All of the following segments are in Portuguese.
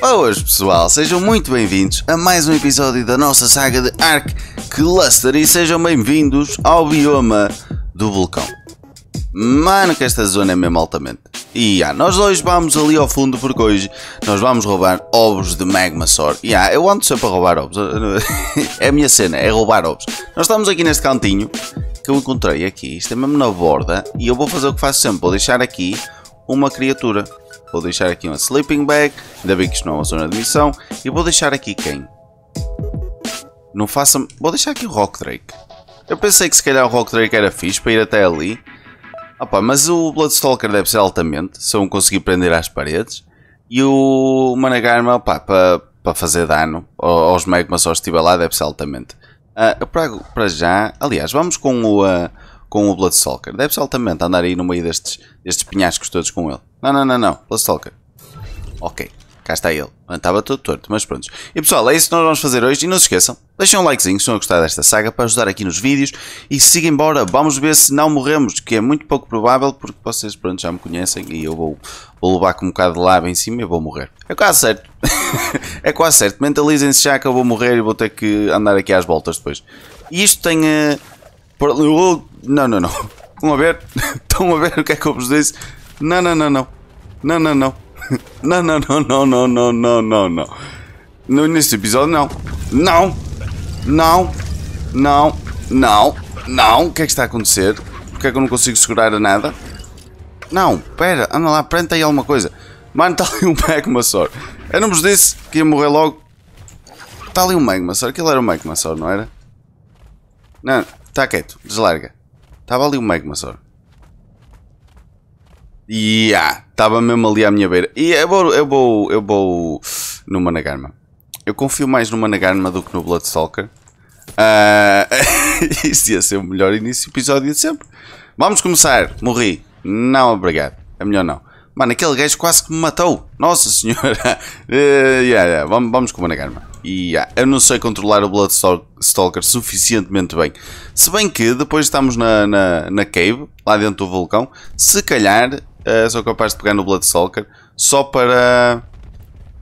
Boas pessoal, sejam muito bem-vindos a mais um episódio da nossa saga de Ark Cluster e sejam bem-vindos ao bioma do vulcão. Mano que esta zona é mesmo altamente. E yeah, nós dois vamos ali ao fundo porque hoje nós vamos roubar ovos de Magmasaur. E yeah, eu ando sempre a roubar ovos. é a minha cena, é roubar ovos. Nós estamos aqui neste cantinho que eu encontrei aqui. Isto é mesmo na borda. E eu vou fazer o que faço sempre. Vou deixar aqui uma criatura. Vou deixar aqui uma sleeping bag, ainda bem que isto não é uma zona de missão. E vou deixar aqui quem? Não faça... Vou deixar aqui o Rock Drake. Eu pensei que se calhar o Rock Drake era fixe para ir até ali. Opa, mas o Bloodstalker deve ser altamente, se eu não conseguir prender às paredes. E o Managarma, opa, para, para fazer dano aos Magma só estiver lá, deve ser altamente. Uh, ah, para, para já, aliás, vamos com o... Uh, com o Bloodstalker. Deve-se altamente andar aí no meio destes, destes penhascos todos com ele. Não, não, não, não. Bloodstalker. Ok. Cá está ele. Estava todo torto, mas pronto. E pessoal, é isso que nós vamos fazer hoje. E não se esqueçam, deixem um likezinho se estão a gostar desta saga para ajudar aqui nos vídeos. E siga embora. Vamos ver se não morremos, que é muito pouco provável, porque vocês pronto, já me conhecem e eu vou, vou levar com um bocado de lava em cima e vou morrer. É quase certo. é quase certo. Mentalizem-se já que eu vou morrer e vou ter que andar aqui às voltas depois. E isto tem... Uh não, não, não. Estão a ver? Estão a ver o que é que eu vos disse? Não, não, não, não. Não, não, não. Não, não, não, não, não, não, não, não, No início do episódio, não. Não! Não! Não! Não! Não! O que é que está a acontecer? que é que eu não consigo segurar a nada? Não, pera, anda lá, prende aí alguma coisa. Mano, está ali um Magmasaur. Eu não vos disse que ia morrer logo. Está ali um Magmasaur. Aquilo era um Magmasaur, não era? Não, Está quieto, deslarga. Estava ali o magma, só. E yeah, estava mesmo ali à minha beira. E eu vou, eu vou, eu vou no Managarma. Eu confio mais no Managarma do que no Bloodstalker. Uh, ah, isso ia ser o melhor início episódio de sempre. Vamos começar. Morri. Não, obrigado. É melhor não. Mano, aquele gajo quase que me matou. Nossa senhora. uh, yeah, yeah. Vamos, vamos com o Managar, mano. E yeah. eu não sei controlar o Bloodstalker suficientemente bem. Se bem que depois estamos na, na, na cave, lá dentro do vulcão. Se calhar uh, sou capaz de pegar no Bloodstalker só para...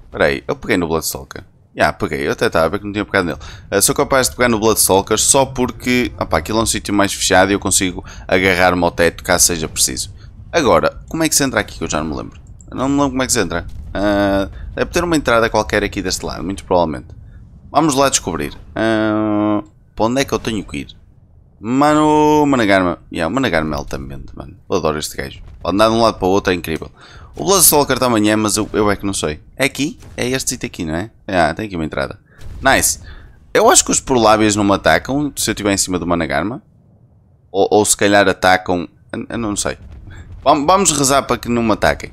Espera aí, eu peguei no Bloodstalker. Já, yeah, peguei. Eu até estava a ver que não tinha pegado nele. Uh, sou capaz de pegar no Bloodstalker só porque... Opa, aquilo é um sítio mais fechado e eu consigo agarrar-me ao teto caso seja preciso. Agora, como é que se entra aqui? Que eu já não me lembro. não me lembro como é que se entra. Uh, ah, deve é ter uma entrada qualquer aqui deste lado, muito provavelmente. Vamos lá descobrir. Uh, para onde é que eu tenho que ir? Mano, Managarma. Yeah, Managarma é altamente, mano. Eu adoro este gajo. Pode Andar de um lado para o outro é incrível. O o está amanhã, mas eu, eu, é que não sei. É aqui? É este sítio aqui, não é? Ah, tem aqui uma entrada. Nice. Eu acho que os prolábios não me atacam se eu estiver em cima do Managarma. Ou, ou se calhar atacam... Eu não sei. Vamos rezar para que não me ataquem.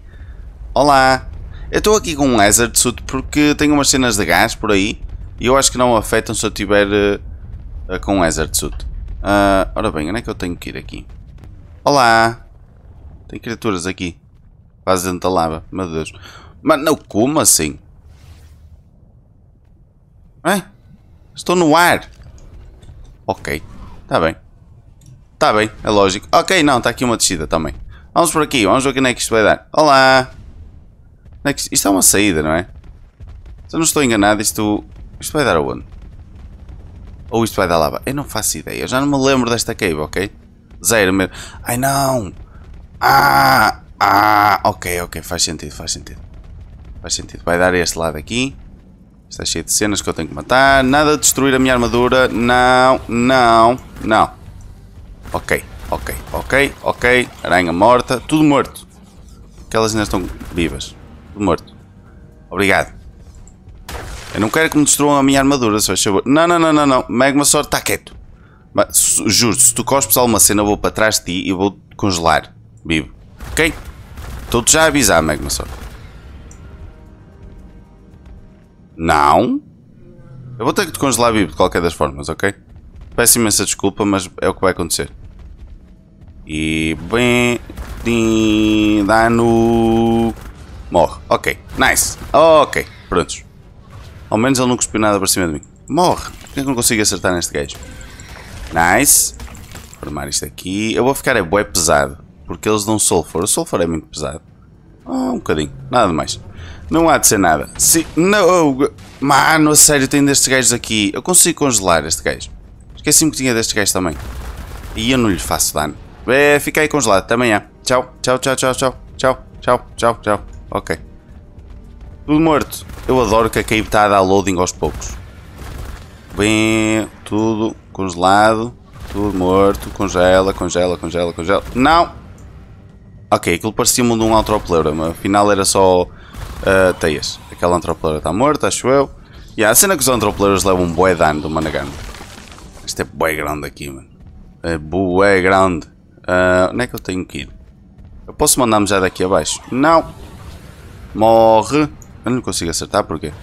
Olá! Eu estou aqui com um laser suit porque tenho umas cenas de gás por aí e eu acho que não afetam se eu tiver uh, com um laser suit. Uh, ora bem, onde é que eu tenho que ir aqui? Olá! Tem criaturas aqui. Quase dentro da lava, meu Deus. Mas não, como assim? É? Estou no ar! Ok, está bem. Está bem, é lógico. Ok, não, está aqui uma descida também. Vamos por aqui, vamos ver o que é que isto vai dar. Olá! É que... Isto é uma saída, não é? Se eu não estou enganado, isto... Isto vai dar aonde? Ou isto vai dar lava? Eu não faço ideia. Eu já não me lembro desta cave, ok? Zero mesmo. Ai não! Ah! Ah! Ok, ok. Faz sentido, faz sentido. Faz sentido. Vai dar este lado aqui. Está cheio de cenas que eu tenho que matar. Nada de destruir a minha armadura. Não, não, não. Ok. Ok, ok, ok. Aranha morta. Tudo morto. Aquelas ainda estão vivas. Tudo morto. Obrigado. Eu não quero que me destruam a minha armadura, se faz favor. Não, não, não, não, não. Magma Sword está quieto. Mas, juro, se tu cospes alguma cena, eu vou para trás de ti e vou congelar. Vivo. Ok? Estou-te já a avisar, Magma Sword. Não. Eu vou ter que te congelar vivo de qualquer das formas, ok? Peço imensa desculpa, mas é o que vai acontecer. E bem. Dano. Morre. Ok. Nice. Ok. Prontos. Ao menos ele não cuspiu nada para cima de mim. Morre. Por que, é que não consigo acertar neste gajo? Nice. Vou isto aqui. Eu vou ficar é bué pesado. Porque eles dão sulfur. O sulfur é muito pesado. Ah, um bocadinho. Nada de mais. Não há de ser nada. Se... Não! Mano, a sério, tem destes gajos aqui. Eu consigo congelar este gajo. Esqueci-me que tinha destes gajos também. E eu não lhe faço dano. É, fica aí congelado. Até amanhã. Tchau, tchau, tchau, tchau, tchau, tchau, tchau, tchau, tchau. Ok. Tudo morto. Eu adoro que a cave está a dar loading aos poucos. Bem, tudo congelado. Tudo morto. Congela, congela, congela, congela. Não! Ok, aquilo parecia mundo de um mas Afinal era só uh, teias. Aquela antropleurum está morta, acho eu. E yeah, a cena que os antropleuros levam um bué dano do Managan. Isto é bué grande aqui, mano. É bué grande. Ah, onde é que eu tenho que ir? Eu posso mandar-me já daqui abaixo? Não! Morre! Eu não consigo acertar, porquê?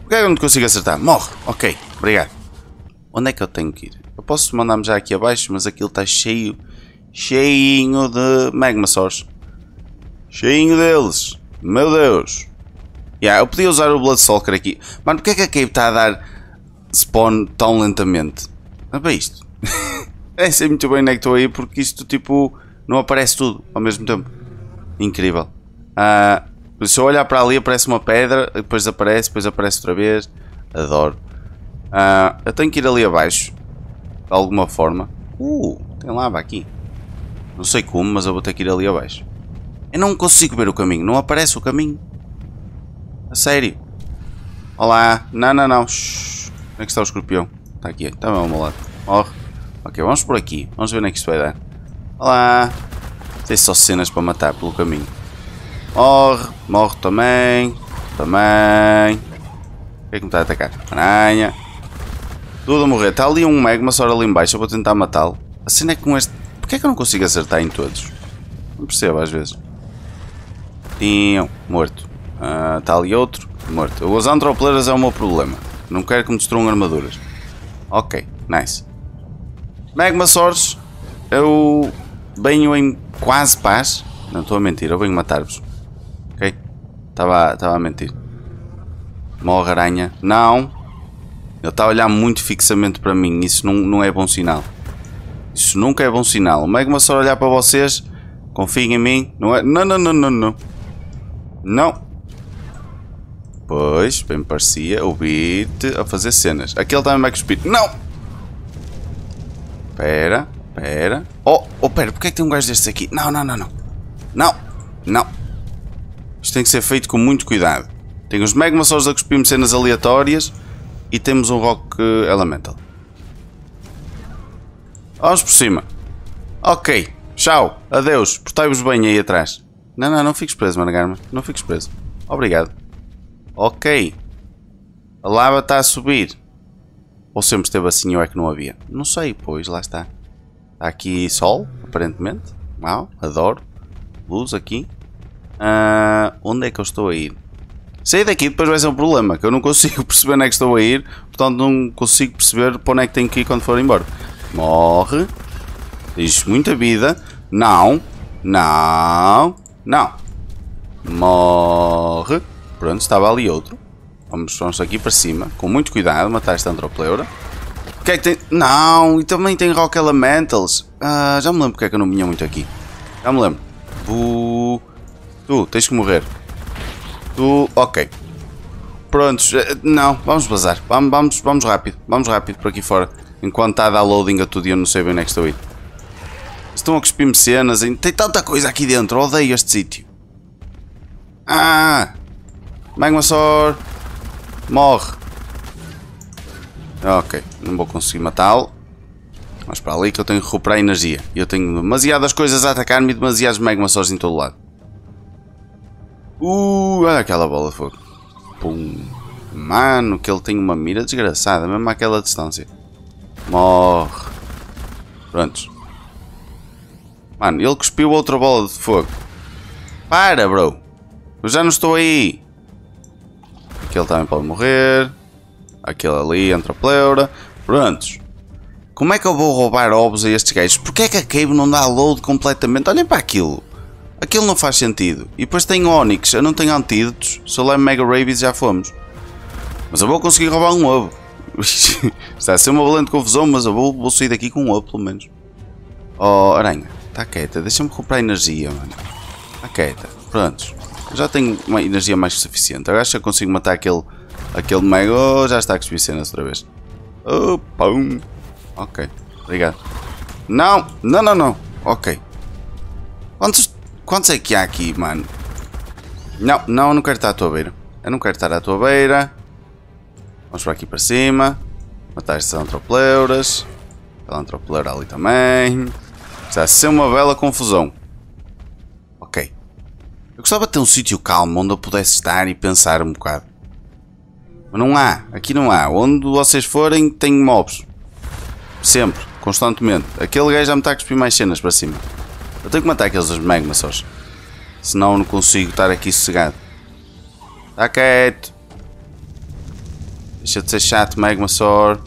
Porquê eu não consigo acertar? Morre! Ok, obrigado. Onde é que eu tenho que ir? Eu posso mandar-me já aqui abaixo, mas aquilo está cheio, cheinho de magma Magmasaurs. Cheinho deles! Meu Deus! Yeah, eu podia usar o Blood aqui. Mano, porquê é que a Cave está a dar spawn tão lentamente? Olha é para isto. É sei muito bem onde é que estou aí porque isto tipo não aparece tudo ao mesmo tempo. Incrível. Uh, se eu olhar para ali aparece uma pedra, depois aparece, depois aparece outra vez. Adoro. Uh, eu tenho que ir ali abaixo. De alguma forma. Uh, tem lava aqui. Não sei como, mas eu vou ter que ir ali abaixo. Eu não consigo ver o caminho, não aparece o caminho. A sério. Olá. Não, não, não. Shhh. Onde é que está o escorpião? Está aqui. Está bem ao meu lado. Morre. Ok, vamos por aqui. Vamos ver onde é que isto vai dar. Olá! Tem só cenas para matar pelo caminho. Morre, morre também. Também. O que é que me está a atacar? Aranha. Tudo a morrer. Está ali um Magma só ali embaixo. Eu vou tentar matá-lo. A cena é que com este. Porquê é que eu não consigo acertar em todos? Não percebo às vezes. Tinham. Morto. Ah, está uh, ali outro. Morto. Os antropleiras é o meu problema. Não quero que me destruam armaduras. Ok, nice. Magma Swords, eu venho em quase paz. Não estou a mentir, eu venho matar-vos. Ok? Estava a mentir. Morre aranha. Não! Ele está a olhar muito fixamente para mim. Isso não, não é bom sinal. Isso nunca é bom sinal. O Magma Sword olhar para vocês. Confiem em mim. Não é. Não, não, não, não, não. Não. Pois, bem parecia ouvir-te a fazer cenas. Aquele também vai cuspir. Não! Pera, pera. Oh, oh, pera, porque é que tem um gajo destes aqui? Não, não, não, não. Não, não. Isto tem que ser feito com muito cuidado. Tem os Megmasaurs a cuspir-me cenas aleatórias e temos um Rock eh, Elemental. Vamos por cima. Ok, tchau, adeus, portai-vos bem aí atrás. Não, não, não fiques preso, Managarma, não fiques preso. Obrigado. Ok. A lava está a subir. Ou sempre esteve assim ou é que não havia? Não sei, pois, lá está. Há aqui sol, aparentemente. Uau, adoro. Luz aqui. Uh, onde é que eu estou a ir? Sair daqui depois vai ser um problema, que eu não consigo perceber onde é que estou a ir, portanto não consigo perceber para onde é que tenho que ir quando for embora. Morre. Tens muita vida. Não. Não. Não. Morre. Pronto, estava ali outro. Vamos, vamos aqui para cima, com muito cuidado, matar esta Andropleura. O que é que tem... Não, e também tem Rock Elementals. Ah, já me lembro porque é que eu não vinha muito aqui. Já me lembro. Bu... Tu, tens que morrer. Tu, ok. Prontos, eh, não, vamos bazar. Vamos, vamos, vamos rápido, vamos rápido por aqui fora. Enquanto está a dar loading a tudo e eu não sei bem onde é que estou a ir. Estão a cuspir-me cenas, tem tanta coisa aqui dentro, odeio este sítio. Ah! Magma Sword! Morre! Ok, não vou conseguir matá-lo. Mas para ali que eu tenho que recuperar energia. Eu tenho demasiadas coisas a atacar-me e demasiados magmas em todo lado. Uh, olha aquela bola de fogo. Pum. Mano, que ele tem uma mira desgraçada, mesmo àquela distância. Morre. Prontos. Mano, ele cuspiu outra bola de fogo. Para, bro. Eu já não estou aí. Aquele também pode morrer. Aquele ali entra pleura. Prontos. Como é que eu vou roubar ovos a estes gajos? Porquê é que a Cave não dá load completamente? Olhem para aquilo. Aquilo não faz sentido. E depois tem Onix. Eu não tenho antídotos. Soleme Mega Rabies já fomos. Mas eu vou conseguir roubar um ovo. Está a ser uma valente confusão, mas eu vou, vou sair daqui com um ovo, pelo menos. Oh, aranha. Está quieta. Deixa-me comprar energia, mano. Está quieta. Prontos. Já tenho uma energia mais que suficiente. Agora acho que consigo matar aquele, aquele mega. Oh, já está a cuspir cenas outra vez. Oh, pum. Ok. Obrigado. Não, não, não, não. Ok. Quantos, quantos é que há aqui, mano? Não, não, não quero estar à tua beira. Eu não quero estar à tua beira. Vamos para aqui para cima. Matar estes antropleuras. Aquela antropleura ali também. Está a ser uma bela confusão. Eu gostava de ter um sítio calmo onde eu pudesse estar e pensar um bocado. Mas não há, aqui não há. Onde vocês forem tem mobs. Sempre, constantemente. Aquele gajo já me está a cuspir mais cenas para cima. Eu tenho que matar aqueles magmasores, magmas Senão eu não consigo estar aqui sossegado. Está quieto. Deixa de ser chato, Magmasaur.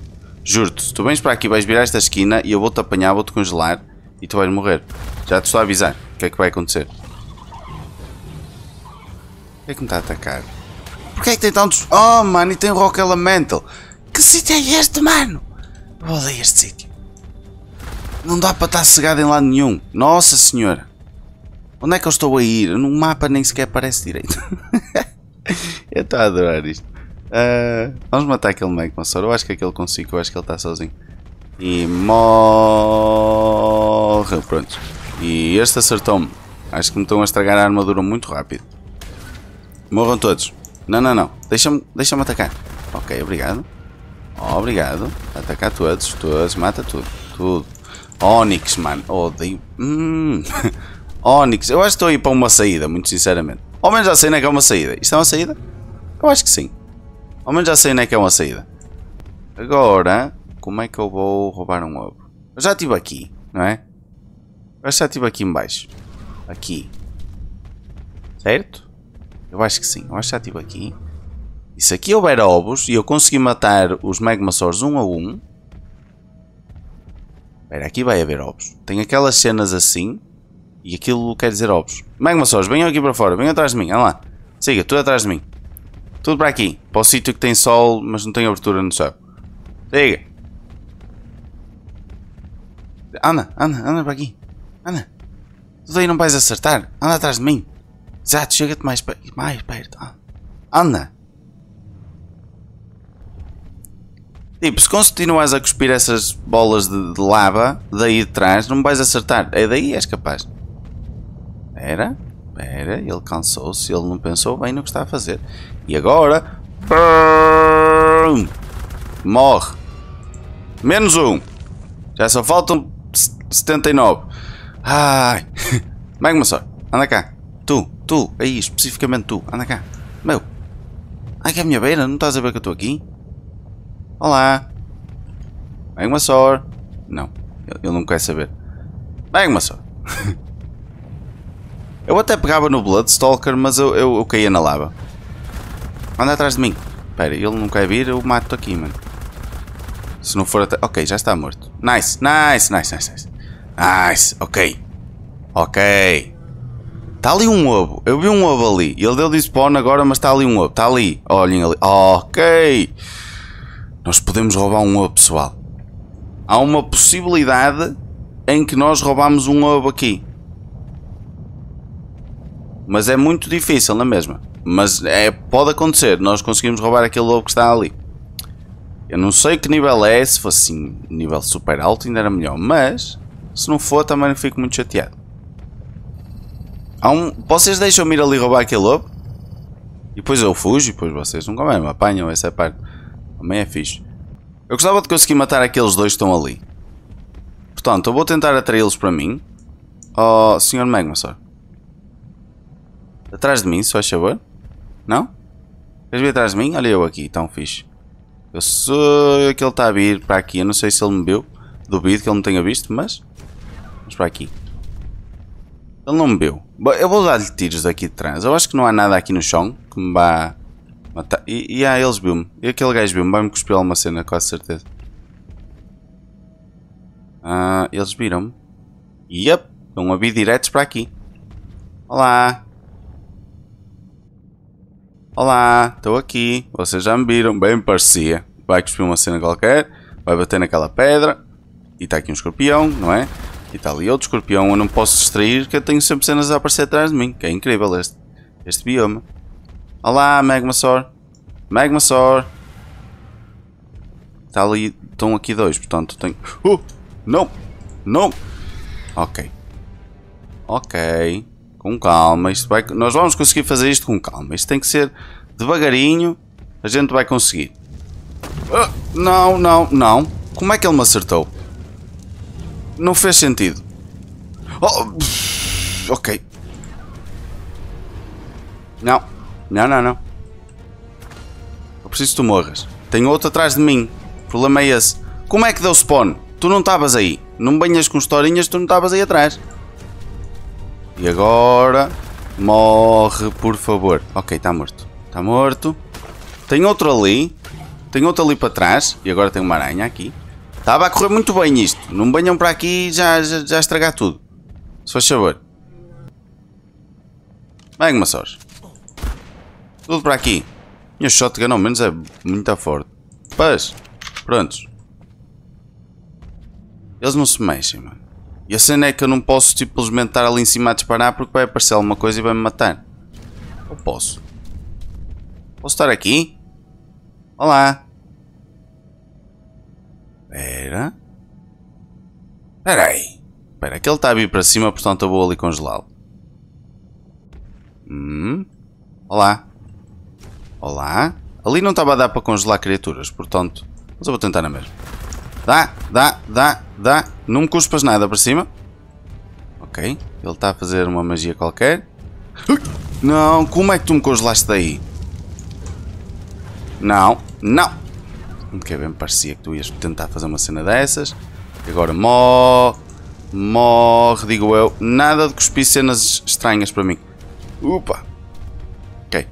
Juro-te, se tu vens para aqui, vais virar esta esquina e eu vou-te apanhar, vou-te congelar e tu vais morrer. Já te estou a avisar o que é que vai acontecer é que me está a atacar? Porquê é que tem tantos... Oh, mano, e tem o Rock Elemental. Que sítio é este, mano? Eu odeio este sítio. Não dá para estar cegado em lado nenhum. Nossa senhora. Onde é que eu estou a ir? No mapa nem sequer aparece direito. eu estou a adorar isto. Uh, vamos matar aquele Magmasaur. Eu acho que é aquele consigo. Eu acho que ele está sozinho. E morre. Pronto. E este acertou-me. Acho que me estão a estragar a armadura muito rápido. Morram todos. Não, não, não. Deixa-me deixa, atacar. Ok, obrigado. obrigado. Atacar todos. Todos. Mata tudo. Tudo. Onix, mano. Odeio. Hum. Onix. Eu acho que estou aí para uma saída, muito sinceramente. Ao menos já sei onde é que é uma saída. Isto é uma saída? Eu acho que sim. Ao menos já sei onde é que é uma saída. Agora, como é que eu vou roubar um ovo? Eu já estive aqui, não é? Eu já estive aqui embaixo. Aqui. Certo? Eu acho que sim. Eu acho que já estive aqui. E se aqui houver ovos e eu conseguir matar os Magmasaurs um a um... Espera, aqui vai haver ovos. Tem aquelas cenas assim e aquilo quer dizer ovos. Magmasaurs, venham aqui para fora. Venham atrás de mim. Olha lá. Siga, tudo atrás de mim. Tudo para aqui. Para o sítio que tem sol, mas não tem abertura no céu. Siga. Ana, Ana, Ana para aqui. Ana. tudo aí não vais acertar. Anda atrás de mim. Exato, chega-te mais, mais perto. Anda! Tipo, se continuas a cuspir essas bolas de, de, lava daí de trás, não vais acertar. É daí és capaz. Era, era, ele cansou-se, ele não pensou bem no que está a fazer. E agora. Brum, morre! Menos um! Já só faltam 79. Ai! Magma é só, anda cá. Tu, Tu, aí, é especificamente tu, anda cá. Meu. Ai que é a minha beira, não estás a ver que eu estou aqui? Olá. vem uma só. Não, ele não quer saber. vem uma só. eu até pegava no Bloodstalker, mas eu, eu, eu caía na lava. Anda atrás de mim. Espera, ele não quer vir, eu mato aqui, mano. Se não for até... Ok, já está morto. Nice, nice, nice, nice, nice. Nice, ok. Ok. Está ali um ovo. Eu vi um ovo ali. Ele deu de spawn agora, mas está ali um ovo. Está ali. Olhem ali. Ok. Nós podemos roubar um ovo, pessoal. Há uma possibilidade em que nós roubamos um ovo aqui. Mas é muito difícil, na é mesma. Mas é, pode acontecer. Nós conseguimos roubar aquele ovo que está ali. Eu não sei que nível é. Se fosse assim, nível super alto, ainda era melhor. Mas, se não for, também não fico muito chateado. Há um... Vocês deixam-me ir ali roubar aquele lobo? E depois eu fujo e depois vocês nunca mais me apanham essa parte. Também é fixe. Eu gostava de conseguir matar aqueles dois que estão ali. Portanto, eu vou tentar atraí-los para mim. Oh, Sr. Magmasor. Atrás de mim, se faz favor. Não? Queres vir atrás de mim? Olha eu aqui, tão fixe. Eu sou que ele está a vir para aqui. Eu não sei se ele me viu. Duvido que ele não tenha visto, mas... Vamos para aqui. Ele não me bebeu. Eu vou dar-lhe tiros daqui de trás. Eu acho que não há nada aqui no chão que me vá matar. E, e ah, eles viu-me. E aquele gajo viu-me. Vai-me cuspir alguma cena, quase certeza. Ah, eles viram-me. Yep, estão a vir diretos para aqui. Olá. Olá, estou aqui. Vocês já me viram. Bem parecia. Vai cuspir uma cena qualquer. Vai bater naquela pedra. E está aqui um escorpião, não é? e está ali outro escorpião eu não posso distrair que eu tenho sempre cenas a aparecer atrás de mim, que é incrível este, este bioma. Olá, Magmasaur. Magmasaur. Está ali, estão aqui dois, portanto tenho... Uh! Não! Não! Ok. Ok. Com calma, isto vai... Nós vamos conseguir fazer isto com calma. Isto tem que ser devagarinho, a gente vai conseguir. Uh! Não, não, não. Como é que ele me acertou? Não fez sentido. Oh, ok. Não. Não, não, não. Eu preciso que tu morras. Tenho outro atrás de mim. O problema é esse. Como é que deu spawn? Tu não estavas aí. Não banhas com historinhas, tu não estavas aí atrás. E agora... Morre, por favor. Ok, está morto. Está morto. Tem outro ali. Tem outro ali para trás. E agora tem uma aranha aqui. Estava a correr muito bem isto. Não venham para aqui já, já, já estragar tudo. Se faz favor. Bem, maçores. Tudo para aqui. Minha shotgun ao menos é muito forte. Paz. Prontos. Eles não se mexem, mano. E a cena é que eu não posso tipo, simplesmente estar ali em cima a disparar porque vai aparecer alguma coisa e vai me matar. Eu posso? Posso estar aqui? Olá. Espera. Espera aí. Espera, aquele está a vir para cima, portanto eu vou ali congelá-lo. Hum. Olá. Olá. Ali não estava a dar para congelar criaturas, portanto... Mas eu vou tentar na mesma. Dá, dá, dá, dá. Não me cuspas nada para cima. Ok. Ele está a fazer uma magia qualquer. Não, como é que tu me congelaste daí? Não, não, um que é bem parecia que tu ias tentar fazer uma cena dessas. Agora morre. Morre, digo eu. Nada de cuspir cenas estranhas para mim. Upa! Ok.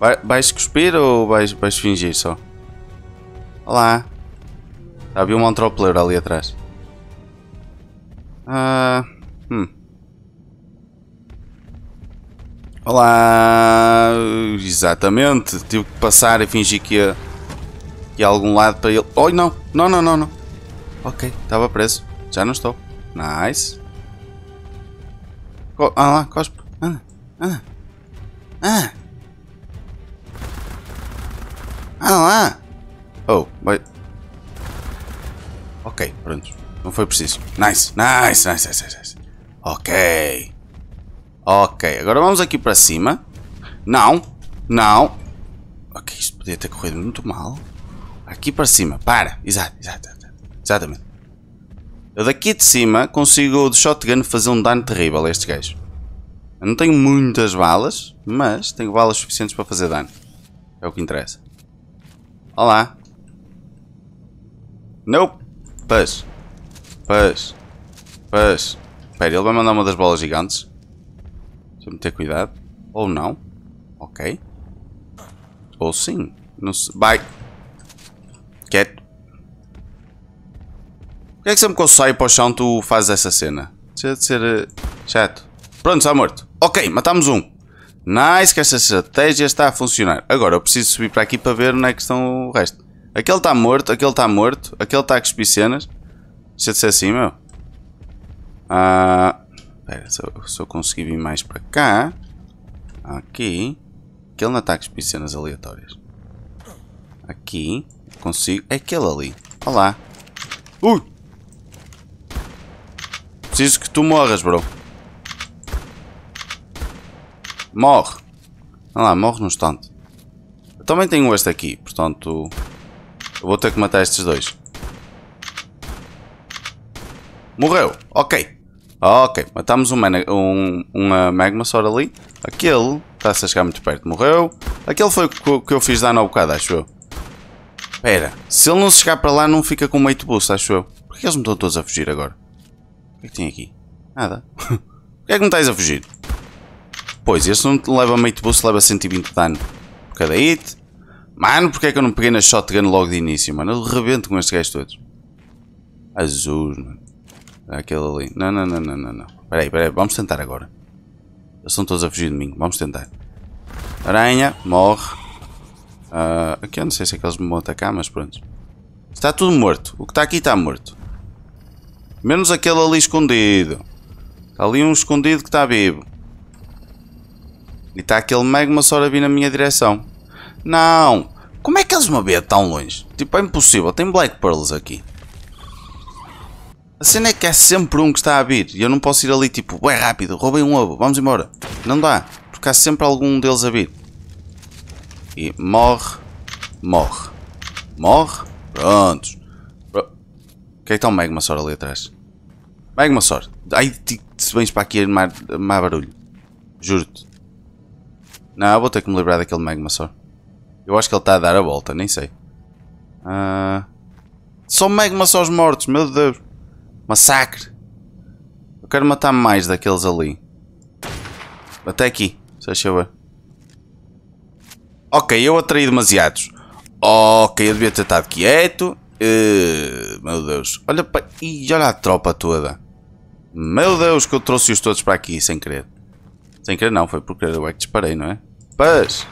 Vai, vais cuspir ou vais, vais fingir só? Olá. Havia um montropleiro ali atrás. Ah. Hum. Olá! Exatamente. Tive que passar e fingir que ia, que ia a algum lado para ele. Oh, não! Não, não, não, não. Ok, estava preso. Já não estou. Nice. Co ah lá, cospe. Anda, ah, anda. Ah, ah! Ah lá! Oh, vai. Ok, pronto. Não foi preciso. Nice, nice, nice, nice, nice. Ok. Ok, agora vamos aqui para cima. Não, não. Ok, isto podia ter corrido muito mal. Aqui para cima, para. Exato, exato, exatamente. Eu daqui de cima consigo de shotgun fazer um dano terrível a este gajo. Eu não tenho muitas balas, mas tenho balas suficientes para fazer dano. É o que interessa. Olá. Nope. Paz. Paz. Paz. Espera, ele vai mandar uma das bolas gigantes tem que ter cuidado. Ou não. Ok. Ou sim. Não sei. Vai. Quieto. Porquê é que sempre que eu saio para o chão tu fazes essa cena? Deixa de ser eh, chato. Pronto, está morto. Ok, matamos um. Nice, que esta estratégia está a funcionar. Agora eu preciso subir para aqui para ver onde é que estão o resto. Aquele está morto, aquele está morto, aquele está com cuspir cenas. Deixa de ser assim, meu. Ah... Pera, se eu, se eu conseguir vir mais para cá. Aqui. Aquele não ataques por cenas aleatórias. Aqui. Consigo. É aquele ali. Olá. Ui! Preciso que tu morras, bro. Morre. Olha lá, morre num instante. Eu também tenho este aqui, portanto... Eu vou ter que matar estes dois. Morreu. Ok. Ah, ok, matamos um, um, sora ali. Aquele está-se a chegar muito perto, morreu. Aquele foi o que eu fiz dar há bocado, acho eu. Espera, se ele não se chegar para lá não fica com meio de boost, acho eu. Por que eles me estão todos a fugir agora? O que é que tem aqui? Nada. que é que me estás a fugir? Pois, este não leva meio de boost, leva 120 de dano por cada hit. Mano, que é que eu não peguei na shotgun logo de início, mano? Eu rebento com estes gajos todos. Azul, mano. Aquele ali. Não, não, não, não, não, não. espera aí. Vamos tentar agora. Eles estão todos a fugir de mim. Vamos tentar. Aranha, morre. Uh, aqui eu não sei se é que eles me vão atacar, mas pronto. Está tudo morto. O que está aqui está morto. Menos aquele ali escondido. Está ali um escondido que está vivo. E está aquele magma só a vir na minha direção. Não! Como é que eles me vêem tão longe? Tipo, é impossível. Tem Black Pearls aqui. A cena é que há sempre um que está a vir e eu não posso ir ali tipo, ué rápido, roubei um ovo, vamos embora. Não dá, porque há sempre algum deles a vir. E morre, morre, morre, prontos. O que é que está o um ali atrás? Megmasor, ai, se vens para aqui armar, é armar barulho. Juro-te. Não, vou ter que me livrar daquele Megmasor. Eu acho que ele está a dar a volta, nem sei. Uh... Só Megmasors mortos, meu Deus. Massacre! Eu quero matar mais daqueles ali. Até aqui, se achou ver. Ok, eu atraí demasiados. Ok, eu devia ter estado quieto. Uh, meu Deus. Olha para... e olha a tropa toda. Meu Deus, que eu trouxe-os todos para aqui sem querer. Sem querer não, foi porque eu é que disparei, não é? Paz!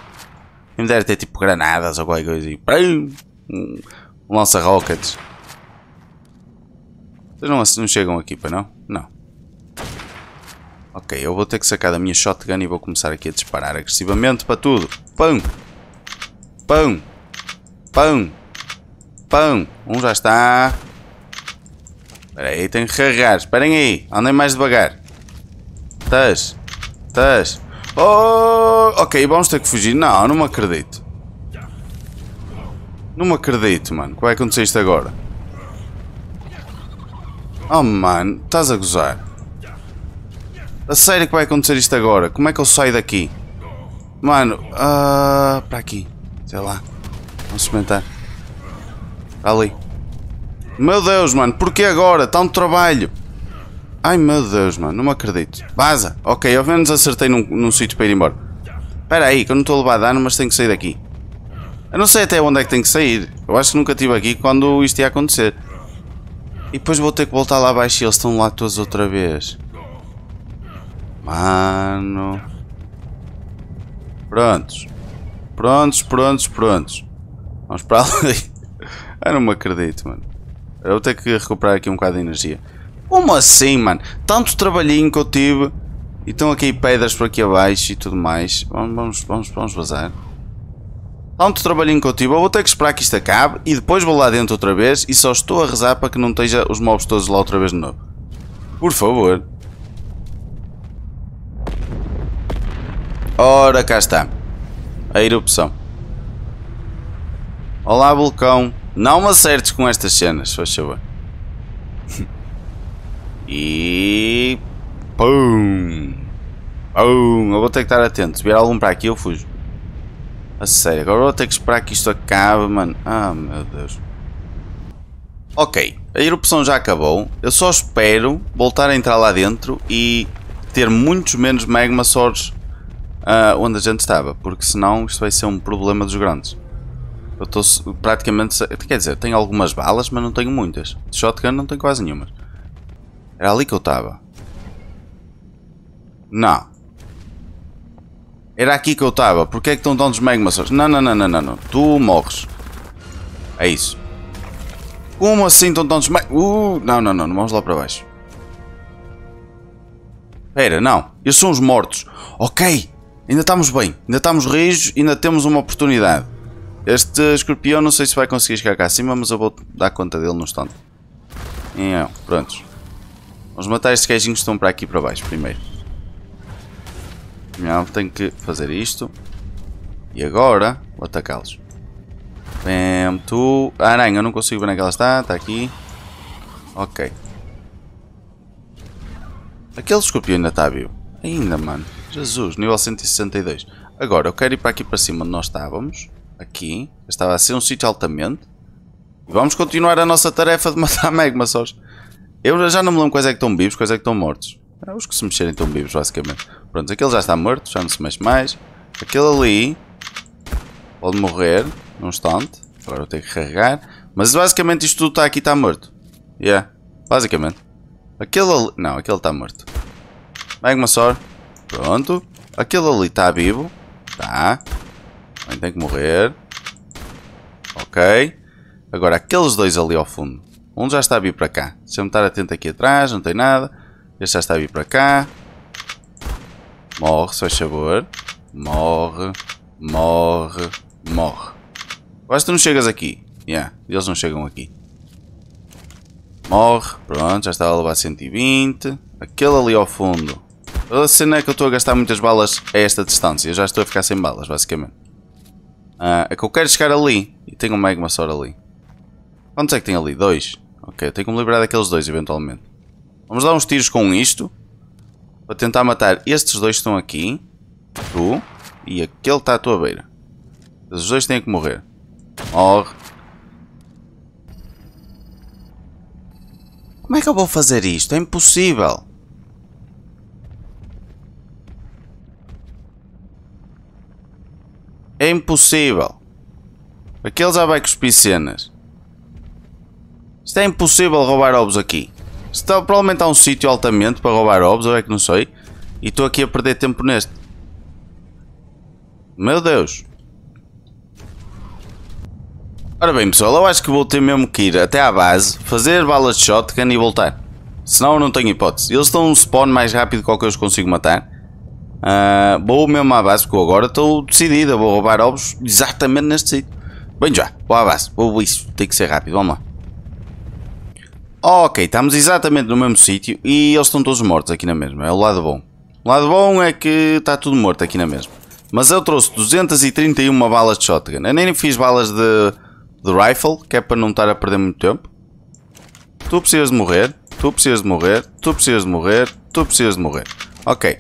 Me deram ter tipo granadas ou qualquer coisa assim. Um, lança-rockets. Vocês não, assim não chegam aqui, para não? Não. Ok, eu vou ter que sacar da minha shotgun e vou começar aqui a disparar agressivamente para tudo. Pão! Pão! Pão! Pão! Um já está. Espera aí, tenho que carregar. Esperem aí. Andem mais devagar. Tás. Tás. Oh! Ok, vamos ter que fugir. Não, não me acredito. Não me acredito, mano. O que vai acontecer isto agora? Oh mano, estás a gozar. A sério que vai acontecer isto agora? Como é que eu saio daqui? Mano, uh, para aqui. Sei lá. Vamos experimentar. ali. Meu Deus, mano, porquê agora? Está um trabalho. Ai meu Deus, mano, não me acredito. Vaza. Ok, ao menos acertei num, num sítio para ir embora. Espera aí, que eu não estou a levar dano, mas tenho que sair daqui. Eu não sei até onde é que tenho que sair. Eu acho que nunca estive aqui quando isto ia acontecer. E depois vou ter que voltar lá abaixo e eles estão lá todos outra vez. Mano. Prontos. Prontos, prontos, prontos. Vamos para ali. Eu não me acredito, mano. Eu vou ter que recuperar aqui um bocado de energia. Como assim, mano? Tanto trabalhinho que eu tive. E estão aqui pedras por aqui abaixo e tudo mais. Vamos, vamos, vamos, vamos vazar. Há muito trabalhinho que eu tive, eu vou ter que esperar que isto acabe e depois vou lá dentro outra vez e só estou a rezar para que não esteja os mobs todos lá outra vez de novo. Por favor. Ora, cá está. A erupção. Olá, vulcão. Não me acertes com estas cenas, faz favor. e... Pum! Pum! Eu vou ter que estar atento. Se vier algum para aqui, eu fujo. A sério, agora vou ter que esperar que isto acabe, mano. Ah, meu Deus. Ok, a erupção já acabou. Eu só espero voltar a entrar lá dentro e ter muitos menos magma swords uh, ah, onde a gente estava, porque senão isto vai ser um problema dos grandes. Eu estou praticamente. Quer dizer, tenho algumas balas, mas não tenho muitas. De shotgun não tenho quase nenhuma. Era ali que eu estava. Não. Era aqui que eu estava. Porquê é que estão dando os magmasores? Não, não, não, não, não, não. Tu morres. É isso. Como assim estão dando os Uh, não, não, não, não. Vamos lá para baixo. Espera, não. Eles são os mortos. Ok. Ainda estamos bem. Ainda estamos rijos. Ainda temos uma oportunidade. Este escorpião não sei se vai conseguir chegar cá acima, mas eu vou dar conta dele no instante. Então, prontos. Vamos matar estes queijinhos que estão para aqui para baixo primeiro. Não, tenho que fazer isto. E agora, vou atacá-los. Vem tu. Ah, aranha, eu não consigo ver onde é que ela está. Está aqui. Ok. Aquele escorpião ainda está vivo. Ainda, mano. Jesus, nível 162. Agora, eu quero ir para aqui para cima onde nós estávamos. Aqui. Estava a ser um sítio altamente. E vamos continuar a nossa tarefa de matar magma sós. Eu já não me lembro quais é que estão vivos, quais é que estão mortos. Os que se mexerem estão vivos, basicamente. Pronto, aquele já está morto, já não se mexe mais. Aquele ali pode morrer num instante. Agora eu tenho que carregar. Mas basicamente isto tudo está aqui está morto. Yeah, basicamente. Aquele ali... Não, aquele está morto. Magma Sword. Pronto. Aquele ali está vivo. Tá. Também tem que morrer. Ok. Agora, aqueles dois ali ao fundo. Um já está a vir para cá. Deixa-me estar atento aqui atrás, não tem nada. Este já está a vir para cá. Morre, se faz favor. Morre, morre, morre. Quase tu não chegas aqui. Yeah, eles não chegam aqui. Morre, pronto, já estava a levar 120. Aquele ali ao fundo. A cena é que eu estou a gastar muitas balas a esta distância. Eu já estou a ficar sem balas, basicamente. Ah, é que eu quero chegar ali. E tenho um magma só ali. Quantos é que tem ali? Dois? Ok, tenho que me livrar daqueles dois, eventualmente. Vamos dar uns tiros com isto. Vou tentar matar estes dois que estão aqui. Tu. E aquele está à tua beira. Os dois têm que morrer. Morre. Como é que eu vou fazer isto? É impossível. É impossível. Aquele já vai cuspir cenas. Isto é impossível roubar ovos aqui. Está, para aumentar um sítio altamente para roubar ovos, ou é que não sei. E estou aqui a perder tempo neste. Meu Deus. Ora bem pessoal, eu acho que vou ter mesmo que ir até à base, fazer balas de shotgun e voltar. Senão eu não tenho hipótese. Eles estão um spawn mais rápido que o que eu os consigo matar. Uh, vou mesmo à base, porque eu agora estou decidido. Vou roubar ovos exatamente neste sítio. Bem já, vou à base. Vou isso, tem que ser rápido, vamos lá. Oh, ok, estamos exatamente no mesmo sítio e eles estão todos mortos aqui na mesma. É o lado bom. O lado bom é que está tudo morto aqui na mesma. Mas eu trouxe 231 balas de shotgun. Eu nem fiz balas de, de rifle, que é para não estar a perder muito tempo. Tu precisas de morrer, tu precisas de morrer, tu precisas de morrer, tu precisas de morrer. Ok,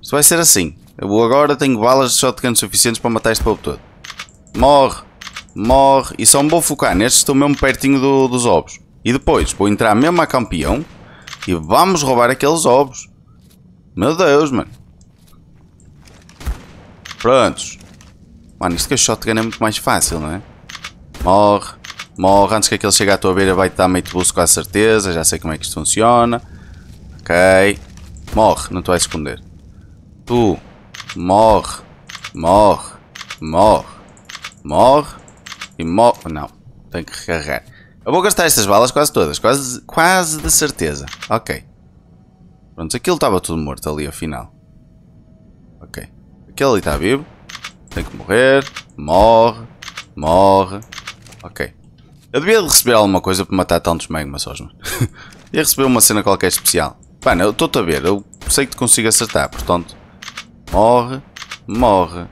isto vai ser assim. Eu agora tenho balas de shotgun suficientes para matar este povo todo. Morre, morre. E só me vou focar nestes Estou estão mesmo pertinho do, dos ovos. E depois vou entrar mesmo a campeão e vamos roubar aqueles ovos. Meu Deus, mano. Prontos. Mano, isto que a shotgun é muito mais fácil, não é? Morre. Morre. Antes que aquele chegue à tua beira vai estar meio de busco com a certeza. Já sei como é que isto funciona. Ok. Morre. Não te vais esconder. Tu. Morre. Morre. Morre. Morre. E morre. Não. Tenho que recarregar. Eu vou gastar estas balas quase todas, quase, quase de certeza. Ok. Pronto, aquilo estava tudo morto ali ao final. Ok. Aquele ali está vivo. Tem que morrer. Morre. Morre. Ok. Eu devia receber alguma coisa para matar tantos magmas sós, mano. devia receber uma cena qualquer especial. Mano, eu estou-te a ver. Eu sei que te consigo acertar, portanto... Morre. Morre.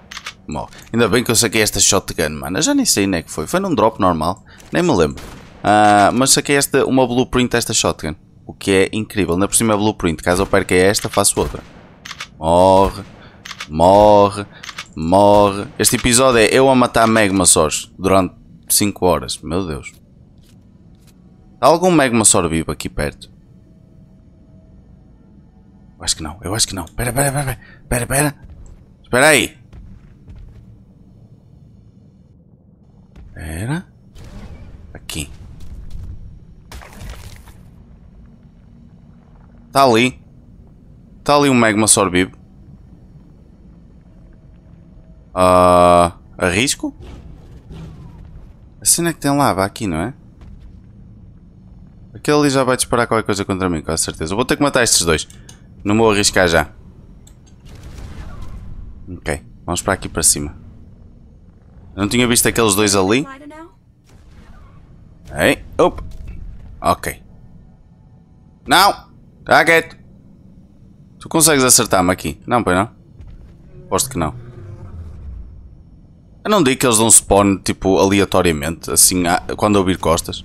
Morre. Ainda bem que eu saquei esta shotgun, mano. Eu já nem sei nem é que foi. Foi num drop normal. Nem me lembro. Uh, mas saquei é esta, uma blueprint desta shotgun. O que é incrível. Na próxima é blueprint. Caso eu perca esta, faço outra. Morre. Morre. Morre. Este episódio é eu a matar Megmasaurs durante 5 horas. Meu Deus. Há algum Megmasaur vivo aqui perto? Eu acho que não. Eu acho que não. espera espera espera espera espera Espera aí. espera Está ali. Está ali um magma sorbibo. Uh, ah, arrisco? A cena é que tem lava aqui, não é? Aquele ali já vai disparar qualquer coisa contra mim, com certeza. Eu vou ter que matar estes dois. Não vou arriscar já. Ok, vamos para aqui para cima. Eu não tinha visto aqueles dois ali. Ei, op. Ok. Não! Está ah, quieto. Tu consegues acertar-me aqui? Não, pois não? Aposto que não. Eu não digo que eles dão spawn, tipo, aleatoriamente, assim, ah, quando eu costas.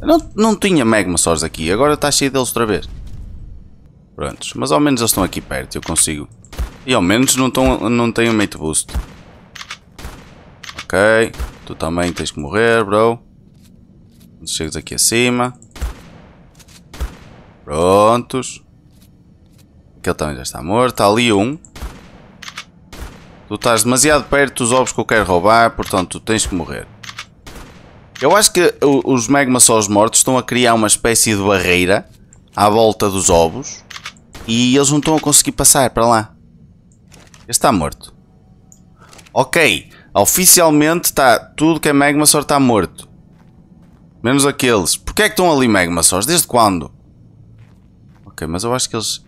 Eu não, não tinha magma sores aqui, agora está cheio deles outra vez. Prontos, mas ao menos eles estão aqui perto, eu consigo. E ao menos não, tão, não tenho mate boost. Ok, tu também tens que morrer, bro. Chegas aqui acima. Prontos. Aquele também já está morto. Está ali um. Tu estás demasiado perto dos ovos que eu quero roubar, portanto tu tens que morrer. Eu acho que os magmasauros mortos estão a criar uma espécie de barreira à volta dos ovos e eles não estão a conseguir passar para lá. Este está morto. Ok, oficialmente está tudo que é magmasaur está morto. Menos aqueles. Porquê é que estão ali magmasaurs? Desde quando? Ok, mas eu acho que eles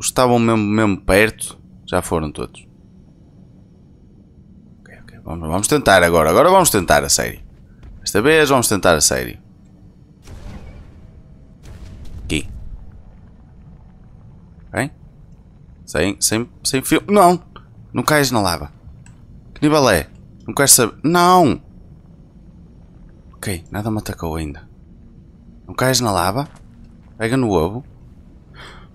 estavam mesmo, mesmo perto. Já foram todos. Ok, ok. Vamos, vamos tentar agora. Agora vamos tentar a sério. Esta vez vamos tentar a sério. Aqui. Ok? Sem, sem, sem fio. Não! Não cais na lava. Que nível é? Não queres saber? Não! Ok, nada me atacou ainda. Não cais na lava. Pega no ovo.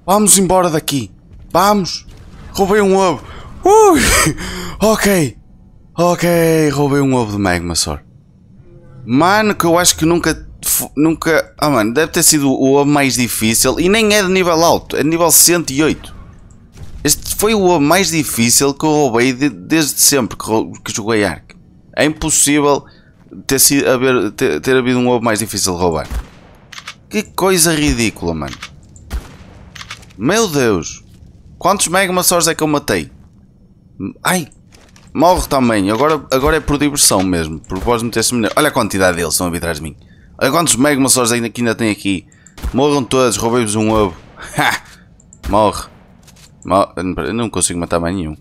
Vamos embora daqui. Vamos. Roubei um ovo. Ui! ok. Ok, roubei um ovo de magma, só. Mano, que eu acho que nunca... Nunca... Ah, mano, deve ter sido o ovo mais difícil. E nem é de nível alto. É de nível 108. Este foi o ovo mais difícil que eu roubei de, desde sempre que, que joguei Ark. É impossível ter, sido, haver, ter, ter havido um ovo mais difícil de roubar. Que coisa ridícula, mano. Meu Deus! Quantos Megmasaurs é que eu matei? Ai! Morre também. Agora, agora é por diversão mesmo. Por propósito se melhor. Olha a quantidade deles estão a vir atrás de mim. Olha quantos Megmasaurs ainda, ainda tem aqui. Morram todos. Roubei-vos um ovo. Ha! Morre. Morre. Eu não consigo matar mais nenhum.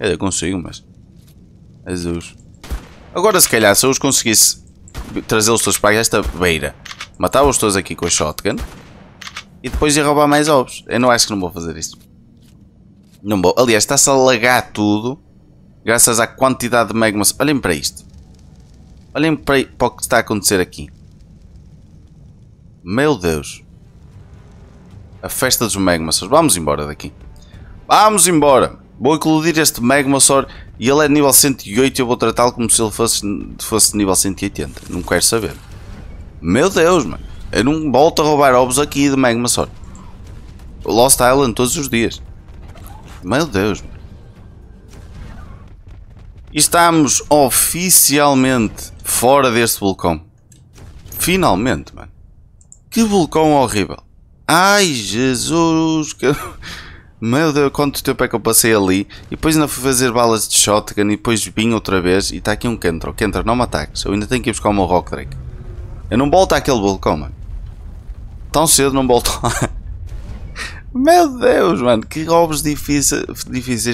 Eu consigo, mas... Jesus. Agora se calhar se eu os conseguisse trazê-los todos para esta beira. Matava-os todos aqui com a shotgun e depois ir roubar mais ovos. Eu não acho que não vou fazer isso. Não vou. Aliás, está-se a lagar tudo graças à quantidade de magma. Olhem para isto. Olhem para, para o que está a acontecer aqui. Meu Deus. A festa dos magmas. Vamos embora daqui. Vamos embora. Vou eclodir este magmasor. e ele é nível 108 e eu vou tratá-lo como se ele fosse, fosse nível 180. Não quero saber. Meu Deus, mano. Eu não volto a roubar ovos aqui de Magma Sword. Lost Island todos os dias. Meu Deus. Estamos oficialmente fora deste vulcão. Finalmente, mano. Que vulcão horrível. Ai, Jesus. Que... Meu Deus, quanto tempo é que eu passei ali? E depois ainda fui fazer balas de shotgun e depois vim outra vez e está aqui um Kentro. kentro não me ataques. Eu ainda tenho que ir buscar o meu Rock Drake. Eu não volto àquele vulcão, mano. Tão cedo não voltou. lá. Meu Deus, mano, que roubos difíceis,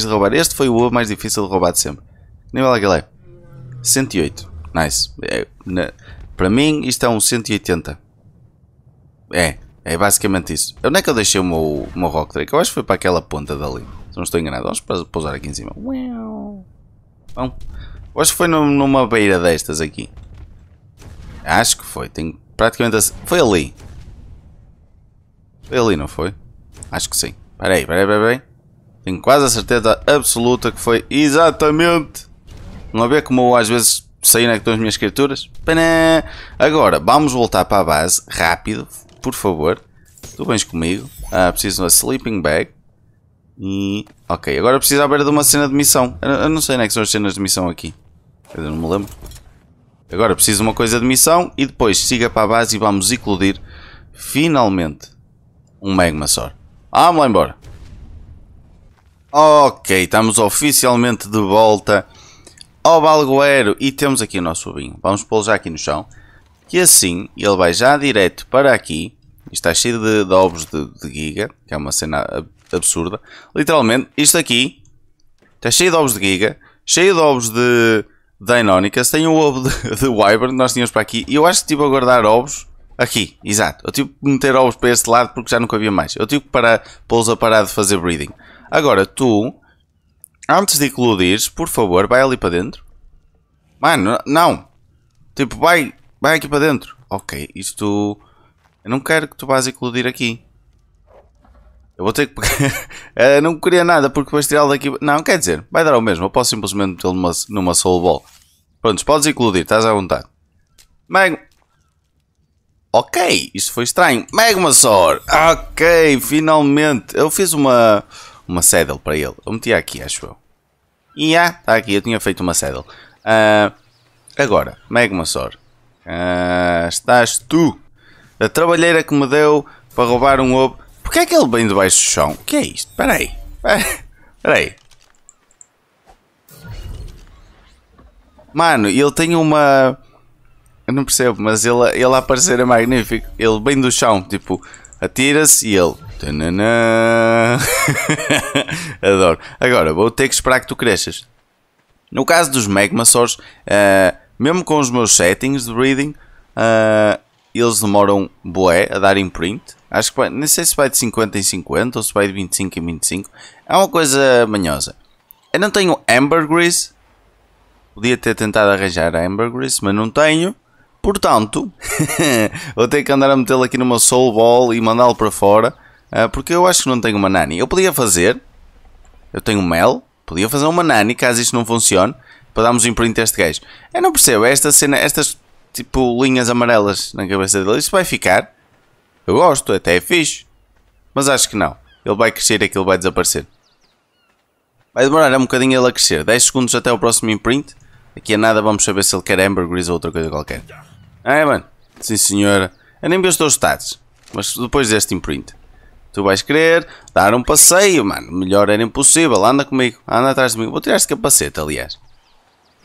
de roubar. Este foi o ovo mais difícil de roubar de sempre. Nível é que é? 108. Nice. É, na, para mim, isto é um 180. É, é basicamente isso. Onde é que eu deixei o meu, meu Rock Drake? Eu acho que foi para aquela ponta dali. Se não estou enganado. Vamos pousar aqui em cima. Bom, eu acho que foi numa beira destas aqui. Acho que foi. Tenho praticamente. Foi ali. Foi ali, não foi? Acho que sim. Espera aí, peraí, aí, Tenho quase a certeza absoluta que foi exatamente. Não ver como às vezes saí na é que estão as minhas criaturas? Agora, vamos voltar para a base, rápido, por favor. Tu vens comigo. Ah, preciso de uma sleeping bag. E... Ok, agora preciso abrir de uma cena de missão. Eu, eu não sei onde é que são as cenas de missão aqui. Eu não me lembro. Agora preciso de uma coisa de missão e depois siga para a base e vamos eclodir finalmente um magma só. Ah, vamos lá embora. Ok, estamos oficialmente de volta ao Balgoero e temos aqui o nosso ovinho. Vamos pô-lo já aqui no chão. E assim ele vai já direto para aqui. está cheio de, de ovos de, de giga, que é uma cena absurda. Literalmente, isto aqui está cheio de ovos de giga, cheio de ovos de Deinónicas. Tem um ovo de, de Wyvern, nós tínhamos para aqui. E eu acho que estive a guardar ovos Aqui, exato. Eu tive que meter ovos para este lado porque já não cabia mais. Eu tive que parar, pô-los a parar de fazer breeding. Agora, tu, antes de eclodires, por favor, vai ali para dentro. Mano, não. Tipo, vai, vai aqui para dentro. Ok, isto... Eu não quero que tu vás eclodir aqui. Eu vou ter que eu eh, não queria nada porque vais tirar lo daqui... Não, quer dizer, vai dar o mesmo. Eu posso simplesmente meter lo numa, numa soul ball. Pronto, podes eclodir, estás à vontade. Mas Ok, isso foi estranho. Megmazor! Ok, finalmente! Eu fiz uma, uma saddle para ele. Eu meti aqui, acho eu. E ah, está aqui, eu tinha feito uma saddle. Uh, agora, Megmazor. Uh, ah, estás tu a trabalheira que me deu para roubar um ovo. Porquê é que ele vem debaixo do chão? O que é isto? Espera aí. Espera aí. Mano, ele tem uma... Eu não percebo, mas ele, ele a aparecer é magnífico. Ele bem do chão, tipo, atira-se e ele. Adoro. Agora, vou ter que esperar que tu cresças. No caso dos Magmasaurs, uh, eh, mesmo com os meus settings de breeding, uh, eh, eles demoram boé a dar imprint. Acho que vai, nem sei se vai de 50 em 50 ou se vai de 25 em 25. É uma coisa manhosa. Eu não tenho Ambergris. Podia ter tentado arranjar a Ambergris, mas não tenho. Portanto, vou ter que andar a metê-lo aqui numa soul ball e mandá-lo para fora, ah, porque eu acho que não tenho uma nani. Eu podia fazer, eu tenho mel, podia fazer uma nani caso isto não funcione, para darmos um imprint a este gajo. Eu não percebo, esta cena, estas tipo linhas amarelas na cabeça dele, isto vai ficar. Eu gosto, até é fixe, mas acho que não. Ele vai crescer e aquilo vai desaparecer. Vai demorar um bocadinho ele a crescer, 10 segundos até o próximo imprint. Aqui a nada vamos saber se ele quer ambergris ou outra coisa qualquer. É, mano. Sim, senhora. Eu nem vi os teus status. Mas depois deste imprint. Tu vais querer dar um passeio, mano. Melhor era impossível. Anda comigo. Anda atrás de mim. Vou tirar este capacete, aliás.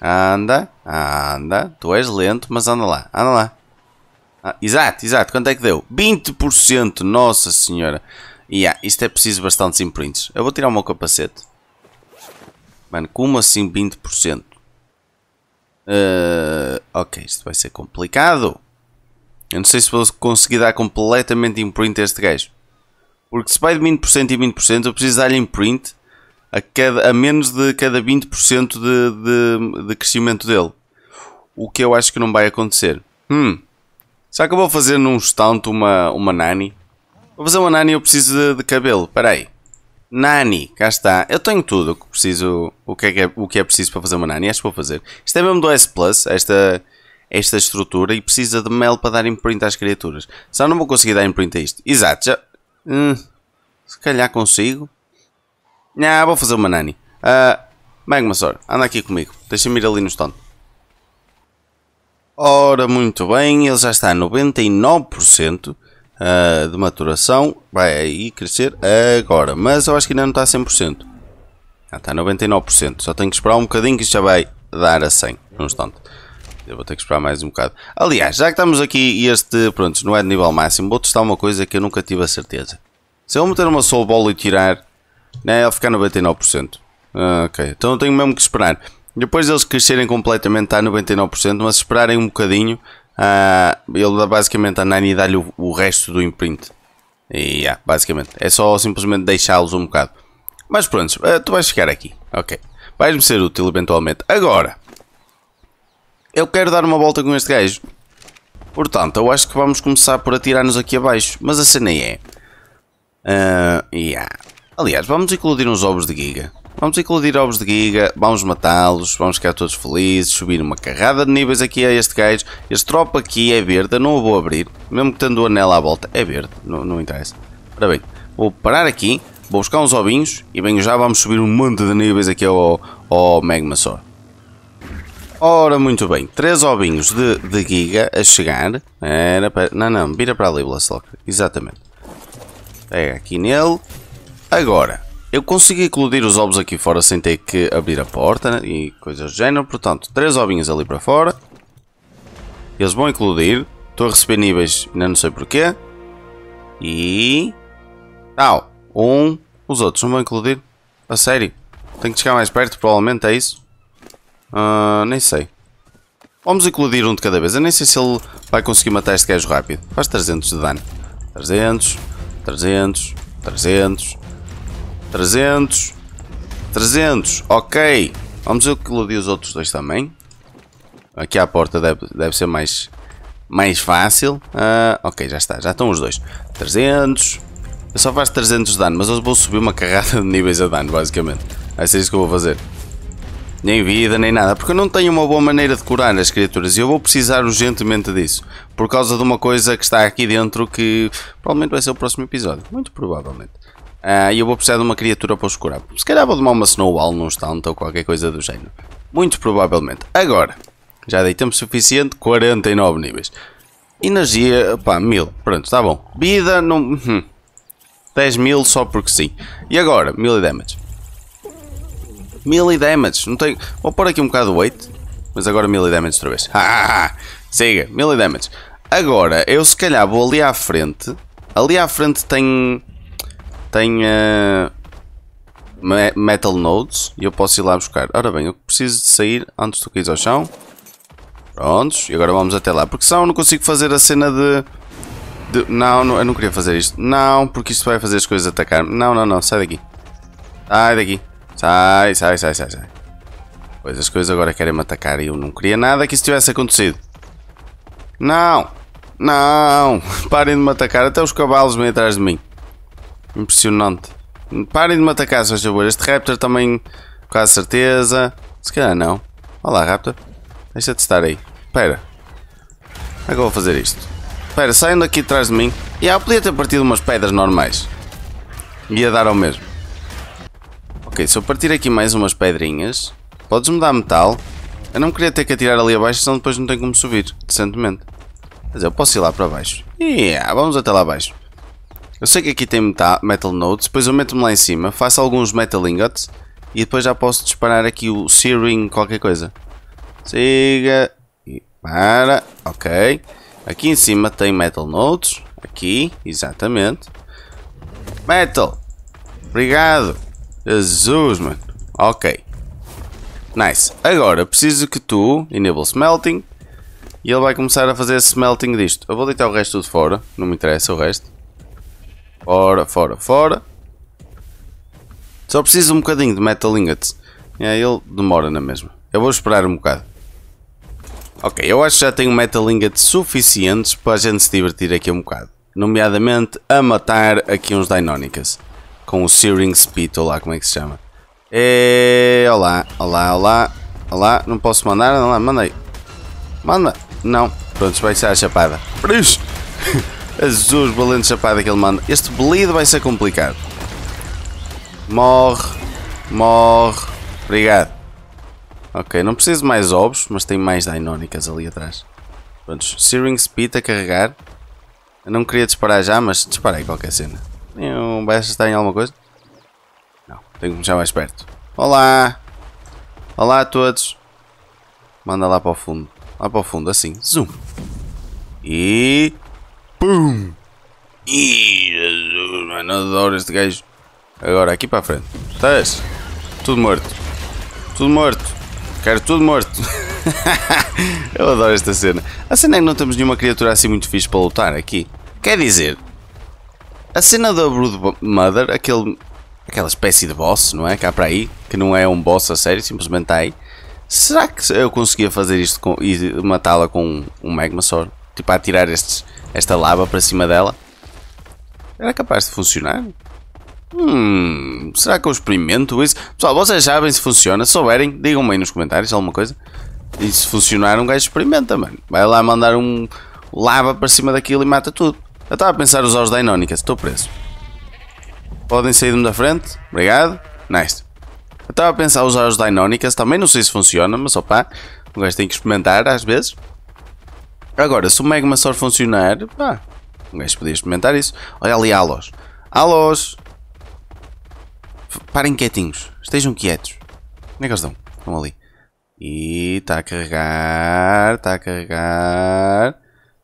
Anda. Anda. Tu és lento, mas anda lá. Anda lá. Ah, exato, exato. Quanto é que deu? 20%. Nossa senhora. Yeah, isto é preciso bastantes imprints. Eu vou tirar o meu capacete. Mano, como assim 20%? Uh, ok, isto vai ser complicado. Eu não sei se vou conseguir dar completamente imprint print a este gajo. Porque se vai de 20% em 20%, eu preciso dar-lhe imprint print a, cada, a menos de cada 20% de, de, de crescimento dele. O que eu acho que não vai acontecer. Hum. Será que eu vou fazer num stunt uma, uma nani? Vou fazer uma nani eu preciso de, de cabelo. Espera aí. Nani, cá está. Eu tenho tudo o que preciso. O que é, é o que é preciso para fazer uma nani? Acho que vou fazer. Isto é mesmo do S Plus. Esta, esta estrutura e precisa de mel para dar imprint às criaturas. Só não vou conseguir dar imprint a isto. Exato, já... Hum, se calhar consigo. ah vou fazer uma nani. Uh, ah, Magma Sor, anda aqui comigo. Deixa-me ir ali no stand. Ora, muito bem, ele já está a 99% uh, ah, de maturação. Vai aí crescer agora, mas eu acho que ainda não está a 100%. Já está a 99%, só tenho que esperar um bocadinho que isto já vai dar a 100, num instante. Eu vou ter que esperar mais um bocado. Aliás, já que estamos aqui este, pronto, não é de nível máximo, vou testar uma coisa que eu nunca tive a certeza. Se eu meter uma soul ball e tirar, né, ele fica 99%. Ah, ok, então eu tenho mesmo que esperar. Depois deles crescerem completamente está 99%, mas se esperarem um bocadinho, ah, ele dá basicamente a Nani dá-lhe o, o, resto do imprint. E yeah, basicamente, é só simplesmente deixá-los um bocado. Mas pronto, ah, tu vais ficar aqui, ok. Vais-me ser útil eventualmente. Agora, eu quero dar uma volta com este gajo. Portanto, eu acho que vamos começar por atirar-nos aqui abaixo. Mas a cena é... Uh, yeah. Aliás, vamos incluir uns ovos de giga. Vamos incluir ovos de giga, vamos matá-los, vamos ficar todos felizes, subir uma carrada de níveis aqui a este gajo. Este tropa aqui é verde, eu não o vou abrir. Mesmo que tendo o anel à volta, é verde, não, não interessa. Ora bem, vou parar aqui, vou buscar uns ovinhos e bem já vamos subir um monte de níveis aqui ao, ao Magmasaur. Ora, muito bem. Três ovinhos de, de giga a chegar. Era para... Não, não. Vira para ali, Blastock. Exatamente. Pega aqui nele. Agora. Eu consegui eclodir os ovos aqui fora sem ter que abrir a porta né? e coisas do género. Portanto, três ovinhos ali para fora. Eles vão eclodir. Estou a receber níveis, ainda não sei porquê. E... Tal. Um. Os outros não vão eclodir. A sério. Tenho que chegar mais perto, provavelmente é isso. Uh, nem sei. Vamos eclodir um de cada vez. Eu nem sei se ele vai conseguir matar este gajo rápido. Faz 300 de dano. 300, 300, 300, 300, 300. Ok. Vamos eclodir os outros dois também. Aqui à porta deve, deve ser mais, mais fácil. Uh, ok, já está. Já estão os dois. 300. Eu só faço 300 de dano, mas eu vou subir uma carrada de níveis a dano, basicamente. Vai é ser isso que eu vou fazer nem vida, nem nada, porque eu não tenho uma boa maneira de curar as criaturas e eu vou precisar urgentemente disso, por causa de uma coisa que está aqui dentro que provavelmente vai ser o próximo episódio, muito provavelmente. Ah, e uh, eu vou precisar de uma criatura para os curar. Se calhar vou tomar uma snowball num stand ou qualquer coisa do género. Muito provavelmente. Agora, já dei tempo suficiente, 49 níveis. Energia, pá, 1000. Pronto, está bom. Vida, não... 10 hum, mil só porque sim. E agora, 1000 damage. Melee damage. Não tenho... Vou pôr aqui um bocado de weight. Mas agora melee damage outra vez. siga, melee damage. Agora, eu se calhar vou ali à frente. Ali à frente tem... Tem... Uh, metal nodes. E eu posso ir lá buscar. Ora bem, eu preciso de sair antes do que ao chão. Prontos. E agora vamos até lá. Porque senão eu não consigo fazer a cena de... De, não, não, eu não queria fazer isto. Não, porque isto vai fazer as coisas atacar. Não, não, não, sai daqui. Sai daqui. Sai, sai, sai, sai, sai. Pois as coisas agora querem me atacar e eu não queria nada que isso tivesse acontecido. Não! Não! Parem de me atacar, até os cavalos vêm atrás de mim. Impressionante. Parem de me atacar, se faz favor. Este Raptor também, quase certeza. Se calhar não. Olá, Raptor. Deixa-te estar aí. Espera. Como é que eu vou fazer isto? Espera, saiam daqui atrás de mim. E ah, podia ter partido umas pedras normais. Ia dar ao mesmo. Ok, se eu partir aqui mais umas pedrinhas, podes-me dar metal? Eu não queria ter que atirar ali abaixo, senão depois não tem como subir, decentemente. Mas eu posso ir lá para baixo. Yeah, vamos até lá abaixo. Eu sei que aqui tem metal, metal nodes, depois eu meto-me lá em cima, faço alguns metal ingots e depois já posso disparar aqui o searing qualquer coisa. Siga e para. Ok. Aqui em cima tem metal nodes. Aqui, exatamente. Metal. Obrigado. Jesus, mano. Ok. Nice. Agora, preciso que tu enable smelting. E ele vai começar a fazer smelting disto. Eu vou deitar o resto tudo fora. Não me interessa o resto. Fora, fora, fora. Só preciso um bocadinho de metal ingots. E aí ele demora na mesma. Eu vou esperar um bocado. Ok, eu acho que já tenho metal ingots suficientes para a gente se divertir aqui um bocado. Nomeadamente a matar aqui uns Deinonychus com o Searing Spit, ou lá como é que se chama. E... É, olá, olá, olá, olá, não posso mandar, não lá, mandei. Manda, não, pronto, vai ser a chapada. Por isso, Jesus, valente chapada que ele manda. Este bleed vai ser complicado. Morre, morre, obrigado. Ok, não preciso de mais ovos, mas tem mais dainónicas ali atrás. Prontos, Searing Spit a carregar. Eu não queria disparar já, mas disparei qualquer cena. Nenhum BS está em alguma coisa? Não, tenho que começar mais perto. Olá! Olá a todos! Manda lá para o fundo. Lá para o fundo, assim. Zoom! E... Pum! Ih, Jesus, mano, adoro este gajo. Agora, aqui para a frente. Tá Estás? Tudo morto. Tudo morto. Quero tudo morto. Eu adoro esta cena. A cena é que não temos nenhuma criatura assim muito fixe para lutar aqui. Quer dizer, a cena da Brood Mother, aquele, aquela espécie de boss, não é? Cá para aí, que não é um boss a sério, simplesmente está aí. Será que eu conseguia fazer isto com, e matá-la com um Magma Sword? Tipo, a atirar estes, esta lava para cima dela? Era capaz de funcionar? Hum, será que eu experimento isso? Pessoal, vocês sabem se funciona? Se souberem, digam-me aí nos comentários alguma coisa. E se funcionar, um gajo experimenta, mano. Vai lá mandar um lava para cima daquilo e mata tudo. Eu estava a pensar usar os Deinonychus, estou preso. Podem sair-me da frente, obrigado. Nice. Eu estava a pensar usar os Deinonychus, também não sei se funciona, mas opá, o gajo tem que experimentar às vezes. Agora, se o só funcionar, pá, um gajo podia experimentar isso. Olha ali, Alos. Alos! Parem quietinhos, estejam quietos. Como é que eles dão? Estão ali. E está a carregar, está a carregar.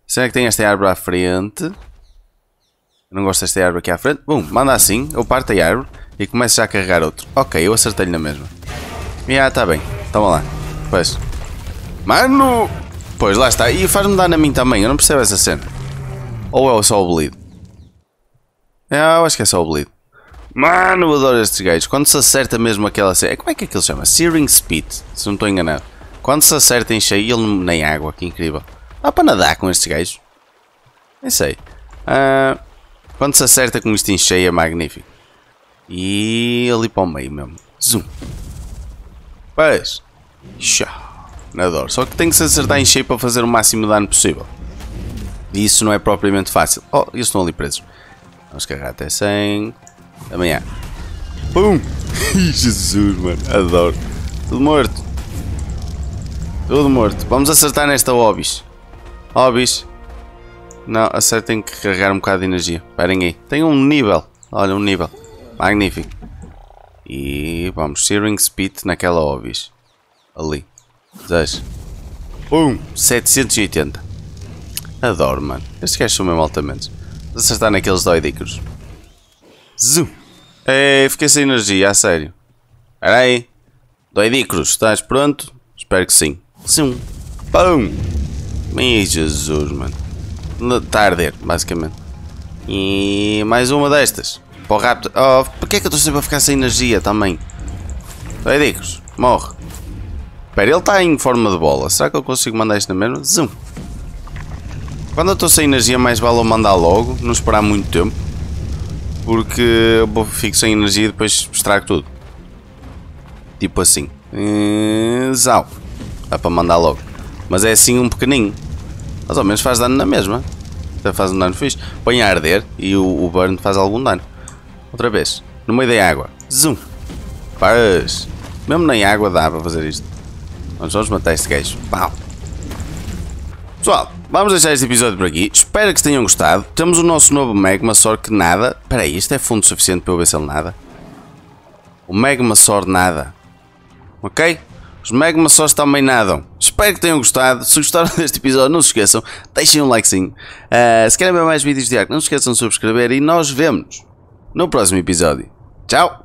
Será que tem esta árvore à frente? Não gosto desta árvore aqui à frente. Bom, manda assim, eu parto a árvore e começo já a carregar outro. Ok, eu acertei-lhe na mesma. E ah, tá bem. Toma lá. Pois. Mano! Pois, lá está. E faz-me dar na mim também, eu não percebo essa cena. Ou é só o bleed? Ah, eu acho que é só o bleed. Mano, eu adoro estes gajos. Quando se acerta mesmo aquela cena... É, como é que aquilo se chama? Searing Speed, se não estou enganado. Quando se acerta em cheio, ele nem água, que incrível. Dá para nadar com estes gajos? Nem sei. Uh, quando se acerta com isto em cheio é magnífico. E ali para o meio mesmo. Zoom. Pois. Xá. Nador. Só que tem que se acertar em cheio para fazer o máximo de dano possível. E isso não é propriamente fácil. Oh, eles estão ali presos. Vamos carregar até 100. Amanhã. Pum! Jesus, mano. Adoro. Tudo morto. Tudo morto. Vamos acertar nesta Obis. Obis. Não, a sério tenho que carregar um bocado de energia. Esperem aí. Tem um nível. Olha, um nível. Magnífico. E vamos, Searing Speed naquela obvis. Ali. Desejo. Um, 780. Adoro, mano. Estes gajos são mesmo altamente. Acertar naqueles doidicos. Zoom. Ei, eh, fiquei sem energia, a sério. Espera aí. Doidicros, estás pronto? Espero que sim. Zoom. Pum. Meu Jesus, mano. Está a arder, basicamente. E mais uma destas. Para o Raptor. Oh, porquê é que eu estou sempre a ficar sem energia também? Ridículos. Morre. Espera, ele está em forma de bola. Será que eu consigo mandar isto na mesma? Zoom. Quando eu estou sem energia, mais vale eu mandar logo. Não esperar muito tempo. Porque eu fico sem energia e depois estrago tudo. Tipo assim. Eh, zau. Dá é para mandar logo. Mas é assim um pequeninho. mas ao menos faz dano na mesma faz um dano fixe. Põe a arder e o, o burn faz algum dano. Outra vez. No meio da água. Zoom. Paz. Mesmo na água dá para fazer isto. Nós vamos matar este gajo. Pau. Pessoal, vamos deixar este episódio por aqui. Espero que tenham gostado. Temos o nosso novo Magma Sword que nada. Espera aí, isto é fundo suficiente para eu ver se ele nada. O Magma Sword nada. Ok? os Magmasaurs também nadam. Espero que tenham gostado. Se gostaram deste episódio, não se esqueçam, deixem um likezinho. Uh, se querem ver mais vídeos de arte, não se esqueçam de subscrever e nós vemos no próximo episódio. Tchau!